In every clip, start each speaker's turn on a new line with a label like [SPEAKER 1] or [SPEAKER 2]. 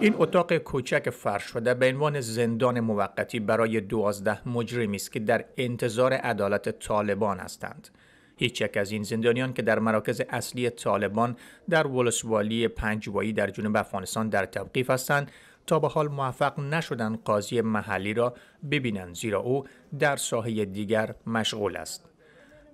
[SPEAKER 1] این اتاق کوچک فرش شده به عنوان زندان موقتی برای دوازده مجرمی است که در انتظار عدالت طالبان هستند. هیچ یک از این زندانیان که در مراکز اصلی طالبان در ولسوالی پنجوایی در جنوب افغانستان در توقیف هستند تا به حال موفق نشدن قاضی محلی را ببینند زیرا او در ساحه دیگر مشغول است.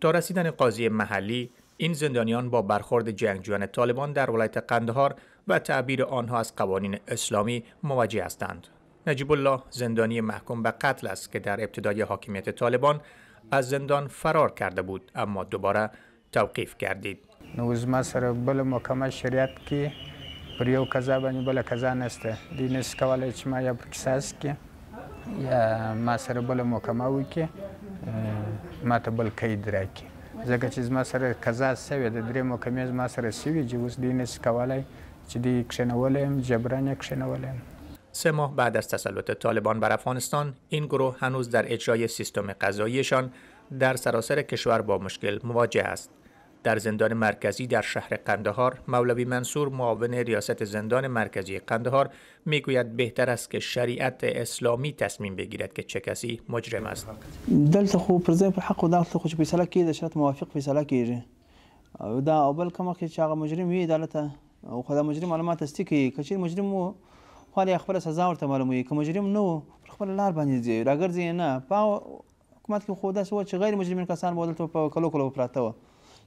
[SPEAKER 1] تا رسیدن قاضی محلی این زندانیان با برخورد جنگجویان طالبان در ولایت قندهار و تعبیر آنها از قوانین اسلامی مواجه هستند. نجیب الله زندانی محکوم به قتل است که در ابتدای حاکمیت طالبان از زندان فرار کرده بود اما دوباره توقیف گردید. نوز ما سر بل محکمه شریعت که پر یو قضا بانی بل قضا نسته دی که کولای یا که یا ما سر بل محکمه که ما تا بل قید ځکه چې زما سره قضا سوې د درې محکمې زما سره سوي چې اوس دی نشي کولی چې دی کښېنولی یم جبران یې سه ماه بعد از تسلط طالبان بر افغانستان این گروه هنوز در اجرای سیستم قضاییشان در سراسر کشور با مشکل مواجه است در زندان مرکزی در شهر قندهار مولوی منصور معاون ریاست زندان مرکزی قندهار میگوید بهتر است که شریعت اسلامی تصمیم بگیرد که چه کسی مجرم است
[SPEAKER 2] دلته خو پر ځای په حق او دلته خو فیصله کیږي د شرط موافق فیصله کیږي او دا اول کومه کې چې هغه مجرم وي عدالت او خدای مجرم معلومات استی کوي کچې مجرم وو خو خپل سزا ورته معلوموي که مجرم نه وو خپل لار باندې ځي راګرځي نه په حکومت کې خو داسې و چې غیر مجرمین کسان به دلته په کلو کلو پراته وو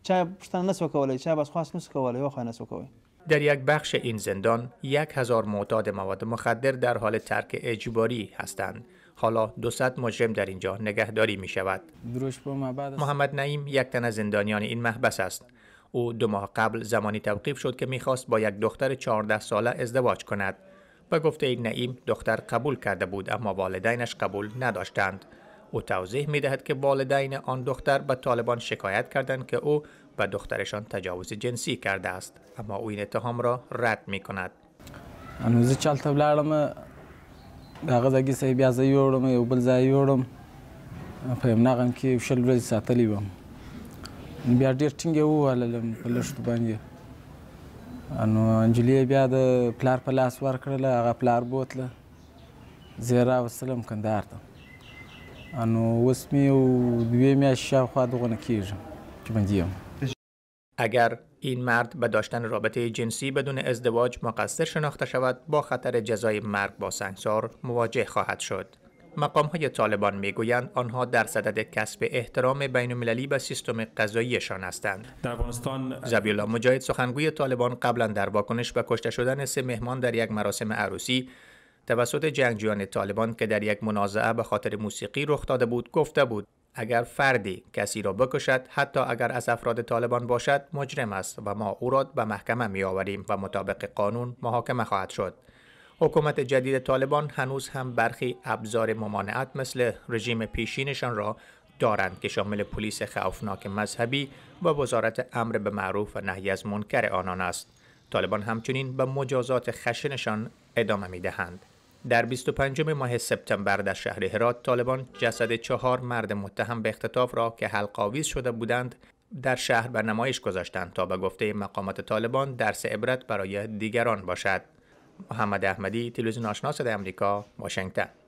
[SPEAKER 2] چا نسو چا بس نسو نسو
[SPEAKER 1] در یک بخش این زندان یک هزار معتاد مواد مخدر در حال ترک اجباری هستند حالا 200 مجرم در اینجا نگهداری می شود محمد نعیم یک تن از زندانیان این محبس است او دو ماه قبل زمانی توقیف شد که میخواست با یک دختر 14 ساله ازدواج کند به گفته این نعیم دختر قبول کرده بود اما والدینش قبول نداشتند او توضیح می دهد که والدین آن دختر به طالبان شکایت کردند که او به دخترشان تجاوز جنسی کرده است اما او این اتهام را رد می کند
[SPEAKER 3] هنوز چلته ولاړم هغه ځای کې بیا زه یوړم یو بل ځای یوړم په همناغم کې شل ورځې ساتلی وم بیا ډېر ټینګ یې ووهللم په لښتو باندې نو انجلې بیا د پلار په لاس ورکړله هغه پلار بوتله زه یې راوستلم کندهار ته نو
[SPEAKER 1] اگر این مرد به داشتن رابطه جنسی بدون ازدواج مقصر شناخته شود با خطر جزای مرگ با سنگسار مواجه خواهد شد مقام های طالبان میگویند آنها در صدد کسب احترام بین المللی به سیستم قضاییشان هستند. در افغانستان زبیالله مجاهد سخنگوی طالبان قبلا در واکنش به کشته شدن سه مهمان در یک مراسم عروسی توسط جنگجویان طالبان که در یک منازعه به خاطر موسیقی رخ داده بود گفته بود اگر فردی کسی را بکشد حتی اگر از افراد طالبان باشد مجرم است و ما او را به محکمه می آوریم و مطابق قانون محاکمه خواهد شد حکومت جدید طالبان هنوز هم برخی ابزار ممانعت مثل رژیم پیشینشان را دارند که شامل پلیس خوفناک مذهبی و وزارت امر به معروف و نهی از منکر آنان است طالبان همچنین به مجازات خشنشان ادامه می در 25 ماه سپتامبر در شهر هرات طالبان جسد چهار مرد متهم به اختطاف را که حلقاویز شده بودند در شهر به نمایش گذاشتند تا به گفته مقامات طالبان درس عبرت برای دیگران باشد محمد احمدی تلویزیون آشنا در آمریکا واشنگتن